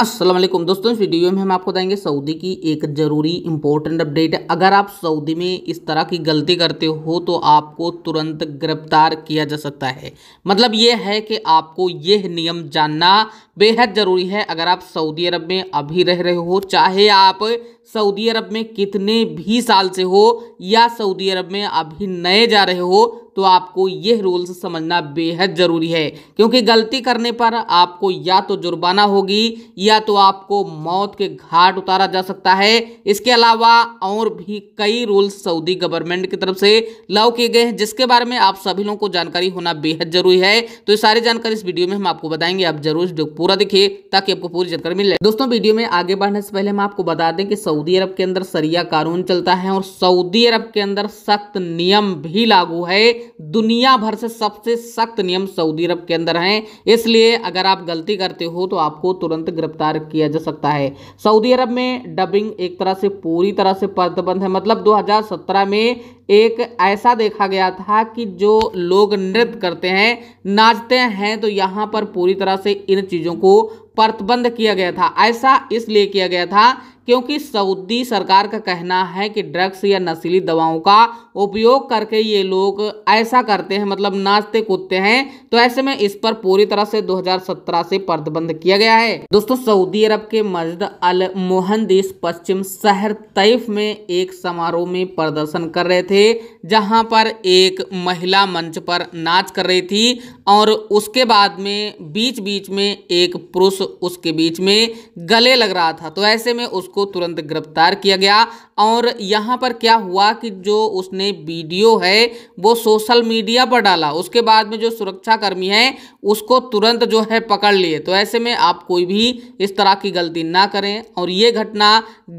असलम दोस्तों इस वीडियो में हम आपको बताएंगे सऊदी की एक ज़रूरी इम्पोर्टेंट अपडेट है अगर आप सऊदी में इस तरह की गलती करते हो तो आपको तुरंत गिरफ्तार किया जा सकता है मतलब ये है कि आपको यह नियम जानना बेहद ज़रूरी है अगर आप सऊदी अरब में अभी रह रहे हो चाहे आप सऊदी अरब में कितने भी साल से हो या सऊदी अरब में अभी नए जा रहे हो तो आपको यह रूल्स समझना बेहद ज़रूरी है क्योंकि गलती करने पर आपको या तो जुर्माना होगी या तो आपको मौत के घाट उतारा जा सकता है इसके अलावा और भी कई रूल्स सऊदी गवर्नमेंट की तरफ से लाव किए गए हैं जिसके बारे में आप सभी लोगों को जानकारी होना बेहद ज़रूरी है तो ये सारी जानकारी इस वीडियो में हम आपको बताएंगे आप जरूर पूरा दिखे ताकि आपको पूरी जानकारी मिले दोस्तों वीडियो में आगे बढ़ने से पहले हम आपको बता दें कि सऊदी सऊदी अरब के अंदर सरिया कानून चलता है और सऊदी अरब के अंदर सख्त नियम भी लागू है दुनिया भर से सबसे सख्त नियम सऊदी अरब के अंदर हैं इसलिए अगर आप गलती करते हो तो आपको तुरंत गिरफ्तार किया जा सकता है सऊदी अरब में डबिंग एक तरह से पूरी तरह से प्रतिबंध है मतलब 2017 में एक ऐसा देखा गया था कि जो लोग नृत्य करते हैं नाचते हैं तो यहाँ पर पूरी तरह से इन चीज़ों को प्रतिबंध किया गया था ऐसा इसलिए किया गया था क्योंकि सऊदी सरकार का कहना है कि ड्रग्स या नशीली दवाओं का उपयोग करके ये लोग ऐसा करते हैं मतलब नाचते कूदते हैं तो ऐसे में इस पर पूरी तरह से 2017 से प्रतिबंध किया गया है दोस्तों सऊदी अरब के मस्जिद अल मोहनदीस पश्चिम शहर तैफ में एक समारोह में प्रदर्शन कर रहे थे जहां पर एक महिला मंच पर नाच कर रही थी और उसके बाद में बीच बीच में एक पुरुष उसके बीच में गले लग रहा था तो ऐसे में उसको को तुरंत गिरफ्तार किया गया और यहाँ पर क्या हुआ कि जो उसने वीडियो है वो सोशल मीडिया पर डाला उसके बाद में जो सुरक्षाकर्मी है उसको तुरंत जो है पकड़ लिए तो ऐसे में आप कोई भी इस तरह की गलती ना करें और ये घटना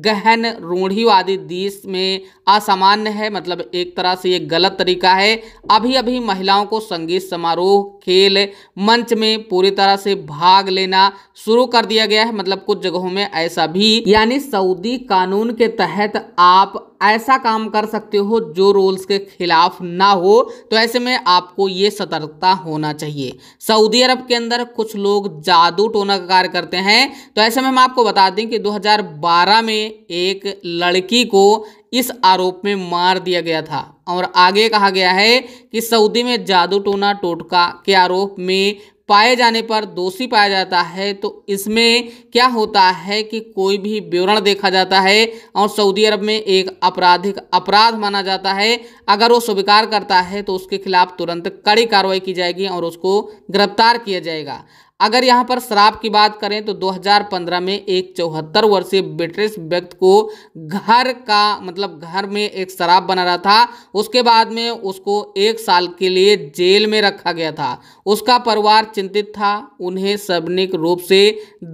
गहन रूढ़ीवादी देश में असामान्य है मतलब एक तरह से ये गलत तरीका है अभी अभी महिलाओं को संगीत समारोह खेल मंच में पूरी तरह से भाग लेना शुरू कर दिया गया है मतलब कुछ जगहों में ऐसा भी यानी सऊदी कानून के तहत आप ऐसा काम कर सकते हो जो रूल्स के खिलाफ ना हो तो ऐसे में आपको ये सतर्कता होना चाहिए सऊदी अरब के अंदर कुछ लोग जादू टोना का कार्य करते हैं तो ऐसे में हम आपको बता दें कि 2012 में एक लड़की को इस आरोप में मार दिया गया था और आगे कहा गया है कि सऊदी में जादू टोना टोटका के आरोप में पाए जाने पर दोषी पाया जाता है तो इसमें क्या होता है कि कोई भी विवरण देखा जाता है और सऊदी अरब में एक आपराधिक अपराध माना जाता है अगर वो स्वीकार करता है तो उसके खिलाफ तुरंत कड़ी कार्रवाई की जाएगी और उसको गिरफ्तार किया जाएगा अगर यहाँ पर शराब की बात करें तो 2015 में एक चौहत्तर वर्षीय ब्रिटिश व्यक्ति को घर का मतलब घर में एक शराब बना रहा था उसके बाद में उसको एक साल के लिए जेल में रखा गया था उसका परिवार चिंतित था उन्हें सबनिक रूप से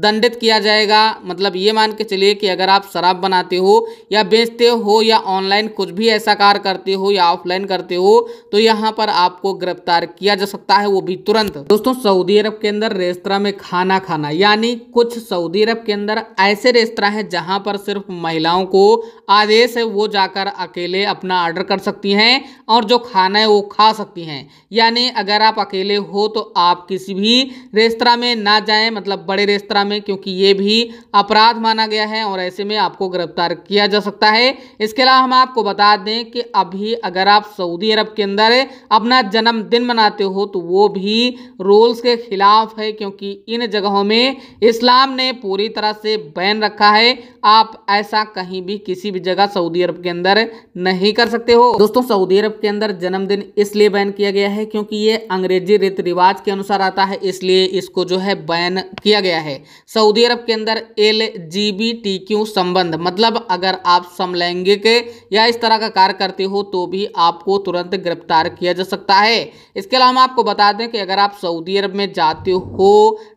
दंडित किया जाएगा मतलब ये मान के चलिए कि अगर आप शराब बनाते हो या बेचते हो या ऑनलाइन कुछ भी ऐसा कार्य करते हो या ऑफलाइन करते हो तो यहाँ पर आपको गिरफ्तार किया जा सकता है वो भी तुरंत दोस्तों सऊदी अरब के अंदर रेस रेस्तरा में खाना खाना यानी कुछ सऊदी अरब के अंदर ऐसे रेस्तरा हैं जहां पर सिर्फ महिलाओं को आदेश है वो जाकर अकेले अपना ऑर्डर कर सकती हैं और जो खाना है वो खा सकती हैं यानी अगर आप अकेले हो तो आप किसी भी रेस्तरा में ना जाएं मतलब बड़े रेस्तरा में क्योंकि ये भी अपराध माना गया है और ऐसे में आपको गिरफ्तार किया जा सकता है इसके अलावा हम आपको बता दें कि अभी अगर आप सऊदी अरब के अंदर अपना जन्मदिन मनाते हो तो वो भी रोल्स के खिलाफ है क्योंकि क्योंकि इन जगहों में इस्लाम ने पूरी तरह से बैन रखा है आप ऐसा कहीं भी किसी भी जगह सऊदी अरब के अंदर नहीं कर सकते हो दोस्तों सऊदी अरब के अंदर जन्मदिन इसलिए बैन किया गया है क्योंकि ये अंग्रेजी रीति रिवाज के अनुसार आता है इसलिए इसको जो है बैन किया गया है सऊदी अरब के अंदर एल संबंध मतलब अगर आप समलैंगिक या इस तरह का कार्य करते हो तो भी आपको तुरंत गिरफ्तार किया जा सकता है इसके अलावा आपको बता दें कि अगर आप सऊदी अरब में जाते हो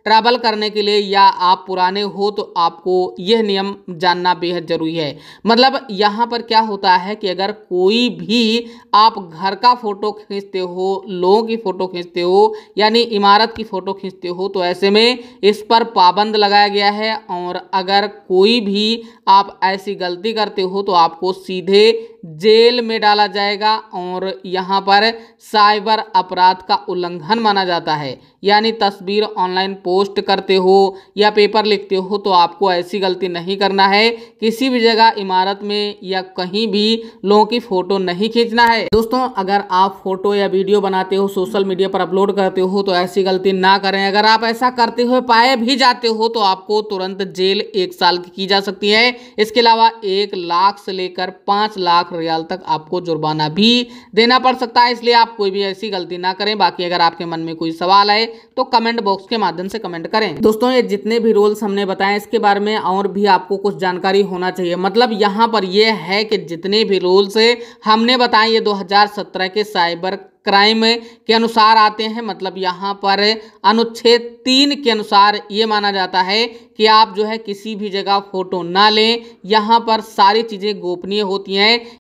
ट्रैवल करने के लिए या आप पुराने हो तो आपको यह नियम जानना बेहद ज़रूरी है मतलब यहाँ पर क्या होता है कि अगर कोई भी आप घर का फ़ोटो खींचते हो लोगों की फ़ोटो खींचते हो यानी इमारत की फ़ोटो खींचते हो तो ऐसे में इस पर पाबंद लगाया गया है और अगर कोई भी आप ऐसी गलती करते हो तो आपको सीधे जेल में डाला जाएगा और यहाँ पर साइबर अपराध का उल्लंघन माना जाता है यानी तस्वीर ऑनलाइन पोस्ट करते हो या पेपर लिखते हो तो आपको ऐसी गलती नहीं करना है किसी भी जगह इमारत में या कहीं भी लोगों की फ़ोटो नहीं खींचना है दोस्तों अगर आप फ़ोटो या वीडियो बनाते हो सोशल मीडिया पर अपलोड करते हो तो ऐसी गलती ना करें अगर आप ऐसा करते हुए पाए भी जाते हो तो आपको तुरंत जेल एक साल की, जा सकती है इसके अलावा एक लाख से लेकर पाँच लाख रियाल तक आपको जुर्माना भी देना पड़ सकता है इसलिए आप कोई भी ऐसी गलती ना करें बाकी अगर आपके मन में कोई सवाल आए तो कमेंट बॉक्स के माध्यम से कमेंट करें दोस्तों ये जितने भी रूल्स हमने बताए इसके बारे में और भी आपको कुछ जानकारी होना चाहिए मतलब यहाँ पर यह है कि जितने भी रूल्स हमने बताए ये दो के साइबर क्राइम के अनुसार आते हैं मतलब यहाँ पर अनुच्छेद तीन के अनुसार ये माना जाता है कि आप जो है किसी भी जगह फ़ोटो ना लें यहाँ पर सारी चीज़ें गोपनीय होती हैं